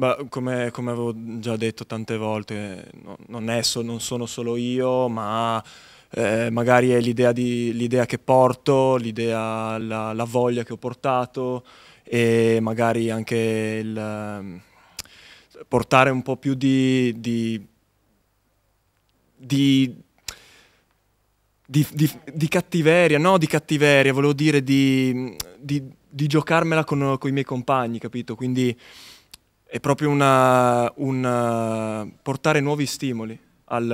Ma come, come, avevo già detto tante volte, no, non, so, non, sono solo io, ma eh, magari è l'idea, che porto, l'idea, la, la, voglia che ho portato e magari anche il portare un po' più di, di, di di, di, di, cattiveria, no di cattiveria, volevo dire di, di giocarmela con, con, i miei compagni, capito? Quindi è proprio un una, eh, portare nuovi stimoli al,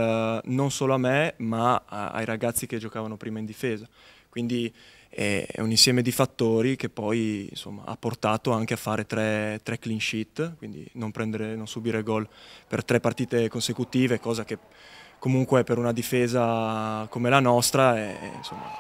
eh, non solo a me ma a, ai ragazzi che giocavano prima in difesa. Quindi è, è un insieme di fattori che poi insomma, ha portato anche a fare tre, tre clean sheet, quindi non, prendere, non subire gol per tre partite consecutive, cosa che comunque per una difesa come la nostra è, è insomma,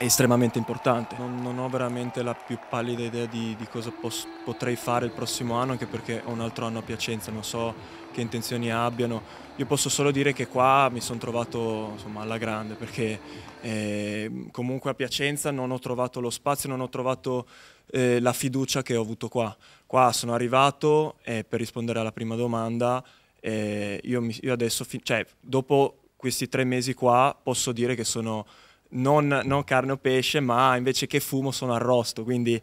estremamente importante. Non, non, ho veramente la più pallida idea di, di cosa posso, potrei fare il prossimo anno, anche perché ho un altro anno a Piacenza, non so che intenzioni abbiano. Io posso solo dire che qua mi sono trovato insomma, alla grande, perché eh, comunque a Piacenza non ho trovato lo spazio, non ho trovato eh, la fiducia che ho avuto qua. Qua sono arrivato e eh, per rispondere alla prima domanda, eh, io, mi, io, adesso, cioè, dopo questi tre mesi qua, posso dire che sono non, non carne o pesce, ma invece che fumo sono arrosto, quindi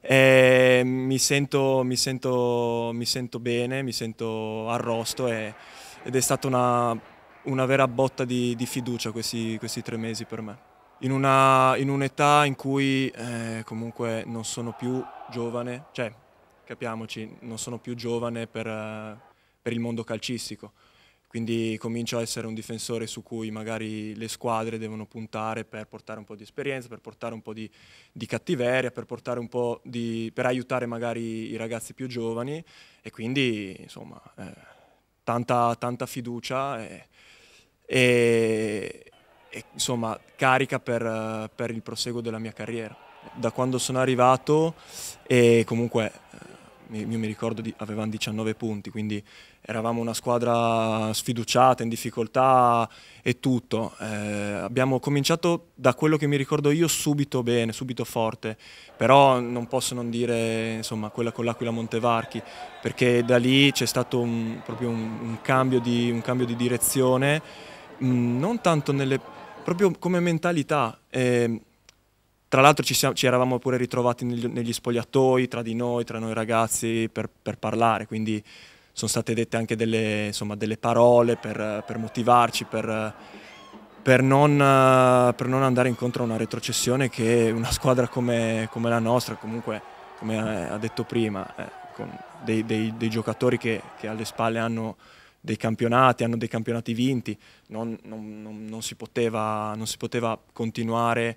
eh, mi, sento, mi, sento, mi, sento, bene, mi sento arrosto e, ed è stata una, una vera botta di, di fiducia questi, questi tre mesi per me in, un'età in, in cui eh, comunque non sono più giovane, cioè capiamoci, non sono più giovane per, per il mondo calcistico quindi comincio a essere un difensore su cui magari le squadre devono puntare per portare un po' di esperienza, per portare un po' di, di cattiveria, per, di, per, aiutare magari i ragazzi più giovani e quindi insomma eh, tanta, tanta, fiducia e, e, e insomma, carica per, per il proseguo della mia carriera. Da quando sono arrivato e comunque eh, io mi ricordo di, avevamo 19 punti, quindi eravamo una squadra sfiduciata, in difficoltà e tutto. Eh, abbiamo cominciato da quello che mi ricordo io subito bene, subito forte, però non posso non dire insomma, quella con l'Aquila Montevarchi, perché da lì c'è stato un, proprio un, un, cambio di, un, cambio di, direzione, mh, mm, non tanto nelle, proprio come mentalità. Eh, tra l'altro ci, siamo, ci, eravamo pure ritrovati negli, negli, spogliatoi, tra di noi, tra noi ragazzi, per, per parlare, quindi sono state dette anche delle, insomma, delle parole per, per motivarci, per, per, non, per, non, andare incontro a una retrocessione che una squadra come, come la nostra, comunque come ha detto prima, eh, con dei, dei, dei giocatori che, che, alle spalle hanno dei campionati, hanno dei campionati vinti, non, non, non si, poteva, si poteva continuare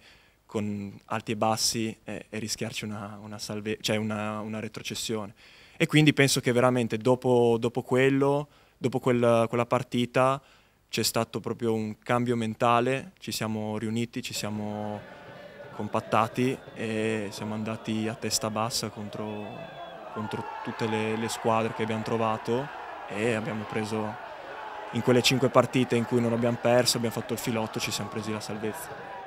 con alti e bassi e, e rischiarci una, una, salve, cioè una, una, retrocessione. E quindi penso che veramente dopo, dopo quello, dopo quel, quella partita, c'è stato proprio un cambio mentale, ci siamo riuniti, ci siamo compattati e siamo andati a testa bassa contro, contro tutte le, le squadre che abbiamo trovato e abbiamo preso in quelle cinque partite in cui non abbiamo perso, abbiamo fatto il filotto, ci siamo presi la salvezza.